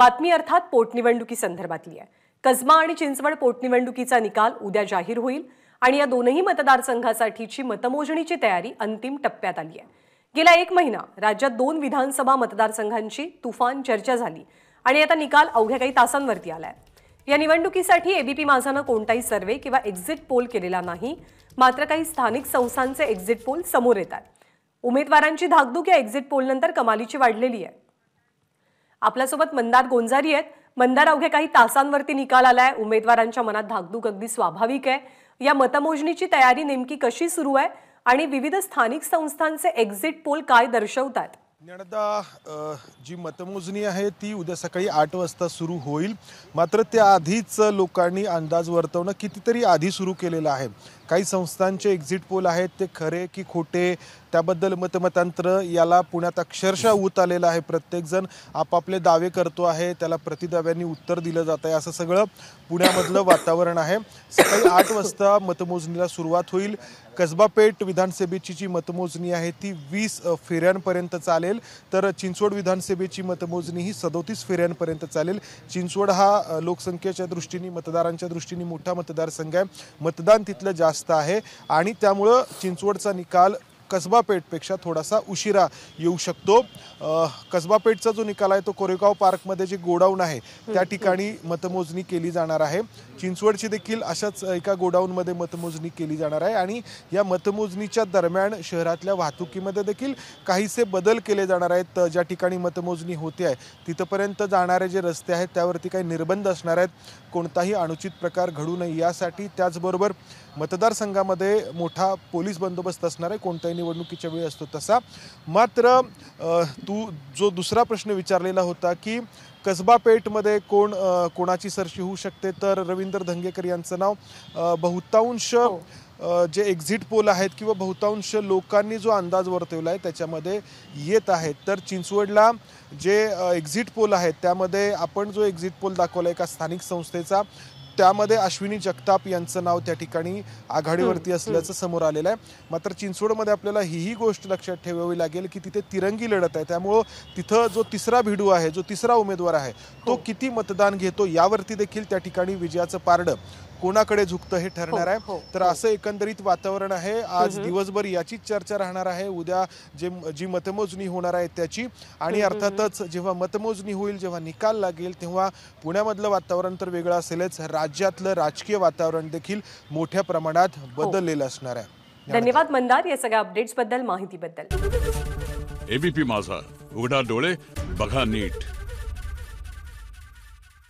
बातमी अर्थात पोटनिवडणुकी संदर्भातली आहे कसबा आणि चिंचवड पोटनिवडणुकीचा निकाल उद्या जाहीर होईल आणि या दोनही मतदारसंघासाठीची मतमोजणीची तयारी अंतिम टप्प्यात आली आहे गेला एक महिना राज्यात दोन विधानसभा मतदारसंघांची तुफान चर्चा झाली आणि आता निकाल अवघ्या काही तासांवरती आलाय या निवडणुकीसाठी एबीपी माझानं कोणताही सर्वे किंवा एक्झिट पोल केलेला नाही मात्र काही स्थानिक संस्थांचे एक्झिट पोल समोर येतात उमेदवारांची धाकधूक या एक्झिट पोलनंतर कमालीची वाढलेली आहे आपल्यासोबत मंदार गोंजारी आहेत मंदार अवघ्या काही तासांवरती निकाल आलाय उमेदवारांच्या मनात धाकधूक अगदी स्वाभाविक आहे या मतमोजणीची तयारी नेमकी कशी सुरू आहे आणि विविध स्थानिक संस्थांचे एक्झिट पोल काय दर्शवतात ज्ञानदा जी मतमोजणी आहे ती उद्या सकाळी आठ वाजता सुरू होईल मात्र त्याआधीच लोकांनी अंदाज वर्तवणं कितीतरी आधी सुरू केलेलं आहे काही संस्थांचे एक्झिट पोल आहेत ते खरे की खोटे त्याबद्दल मतमतांत्र याला पुण्यात अक्षरशः उत आलेलं आहे प्रत्येकजण आपापले दावे करतो आहे त्याला प्रतिदाव्यांनी उत्तर दिलं जात आहे असं सगळं पुण्यामधलं वातावरण आहे सकाळी आठ वाजता मतमोजणीला सुरुवात होईल कसबापेठ विधानसभेची जी मतमोजणी आहे ती वीस फेऱ्यांपर्यंत चालेल तर चिंचवड विधानसभेची मतमोजणी ही सदोतीस फेऱ्यांपर्यंत चालेल चिंचवड हा लोकसंख्येच्या दृष्टीने मतदारांच्या दृष्टीने मोठा मतदारसंघ आहे मतदान तिथलं जास्त आहे आणि त्यामुळं चिंचवडचा निकाल कसबा पेठपेक्षा थोडासा उशिरा येऊ शकतो कसबा जो निकाल आहे तो कोरेगाव पार्कमध्ये जे गोडाऊन आहे त्या ठिकाणी मतमोजणी केली जाणार आहे चिंचवडची देखील अशाच एका गोडाऊनमध्ये मतमोजणी केली जाणार आहे आणि या मतमोजणीच्या दरम्यान शहरातल्या वाहतुकीमध्ये देखील काहीसे बदल केले जाणार आहेत ज्या ठिकाणी मतमोजणी होते आहे तिथंपर्यंत जाणारे जे रस्ते आहेत त्यावरती काही निर्बंध असणार आहेत कोणताही अनुचित प्रकार घडू नये यासाठी त्याचबरोबर मतदारसंघामध्ये मोठा पोलीस बंदोबस्त असणार आहे कोणताही निवडणुकीच्या वेळी असतो तसा मात्र तू जो दुसरा प्रश्न विचारलेला होता की कसबा पेठमध्ये कोण कोणाची सरशी होऊ शकते तर रवींद्र धंगेकर यांचं नाव बहुतांश हो. जे एक्झिट पोल आहेत किंवा बहुतांश लोकांनी जो अंदाज वर्तवला आहे त्याच्यामध्ये येत आहेत तर चिंचवडला जे एक्झिट पोल आहेत त्यामध्ये आपण जो एक्झिट पोल दाखवला एका स्थानिक संस्थेचा त्यामध्ये अश्विनी जगताप यांचं नाव त्या ठिकाणी आघाडीवरती असल्याचं समोर आलेलं आहे मात्र चिंचवडमध्ये आपल्याला हीही गोष्ट लक्षात ठेवावी लागेल की तिथे तिरंगी लढत आहे त्यामुळं तिथं जो तिसरा भिडू आहे जो तिसरा उमेदवार आहे तो हो. किती मतदान घेतो यावरती देखील त्या ठिकाणी विजयाचं पारडं कोणाकडे झुकतं हे ठरणार हो, आहे हो, तर असं एकंदरीत वातावरण आहे आज दिवसभर याचीच चर्चा राहणार आहे उद्या जे जी मतमोजणी होणार आहे त्याची आणि अर्थातच जेव्हा मतमोजणी होईल जेव्हा निकाल लागेल तेव्हा पुण्यामधलं वातावरण तर वेगळं असेलच राज राज्यातलं राजकीय वातावरण देखील मोठ्या प्रमाणात हो. बदललेलं असणार आहे धन्यवाद मंदार या सगळ्या अपडेट्स बद्दल माहिती बद्दल एबीपी माझा उघडा डोळे बघा नीट